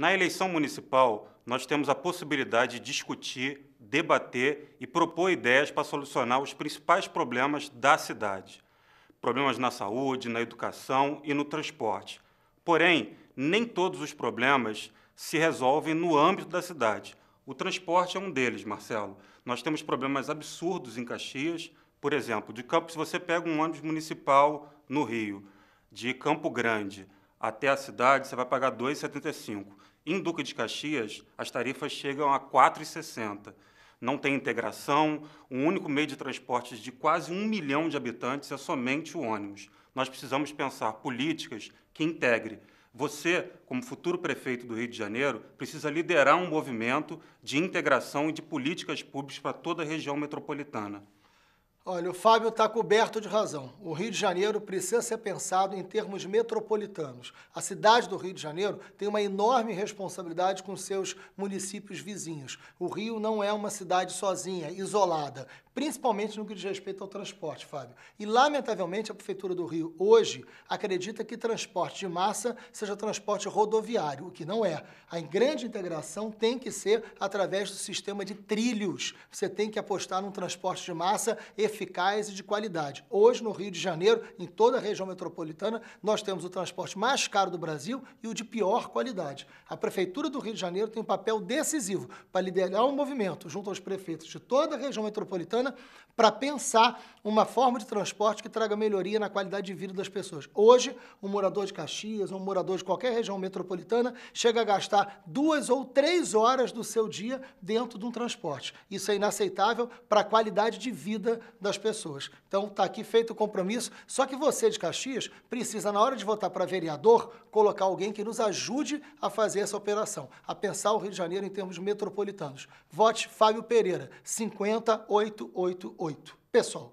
Na eleição municipal, nós temos a possibilidade de discutir, debater e propor ideias para solucionar os principais problemas da cidade. Problemas na saúde, na educação e no transporte. Porém, nem todos os problemas se resolvem no âmbito da cidade. O transporte é um deles, Marcelo. Nós temos problemas absurdos em Caxias, por exemplo, de Campos, você pega um ônibus municipal no Rio, de Campo Grande até a cidade, você vai pagar 2,75. Em Duque de Caxias, as tarifas chegam a R$ 4,60. Não tem integração, o um único meio de transporte de quase um milhão de habitantes é somente o ônibus. Nós precisamos pensar políticas que integrem. Você, como futuro prefeito do Rio de Janeiro, precisa liderar um movimento de integração e de políticas públicas para toda a região metropolitana. Olha, o Fábio está coberto de razão. O Rio de Janeiro precisa ser pensado em termos metropolitanos. A cidade do Rio de Janeiro tem uma enorme responsabilidade com seus municípios vizinhos. O Rio não é uma cidade sozinha, isolada, principalmente no que diz respeito ao transporte, Fábio. E, lamentavelmente, a Prefeitura do Rio, hoje, acredita que transporte de massa seja transporte rodoviário, o que não é. A grande integração tem que ser através do sistema de trilhos. Você tem que apostar num transporte de massa efetivo eficaz e de qualidade. Hoje, no Rio de Janeiro, em toda a região metropolitana, nós temos o transporte mais caro do Brasil e o de pior qualidade. A Prefeitura do Rio de Janeiro tem um papel decisivo para liderar um movimento junto aos prefeitos de toda a região metropolitana para pensar uma forma de transporte que traga melhoria na qualidade de vida das pessoas. Hoje, um morador de Caxias, um morador de qualquer região metropolitana, chega a gastar duas ou três horas do seu dia dentro de um transporte. Isso é inaceitável para a qualidade de vida das pessoas. Então está aqui feito o compromisso, só que você de Caxias precisa, na hora de votar para vereador, colocar alguém que nos ajude a fazer essa operação, a pensar o Rio de Janeiro em termos metropolitanos. Vote Fábio Pereira, 50888. Pessoal.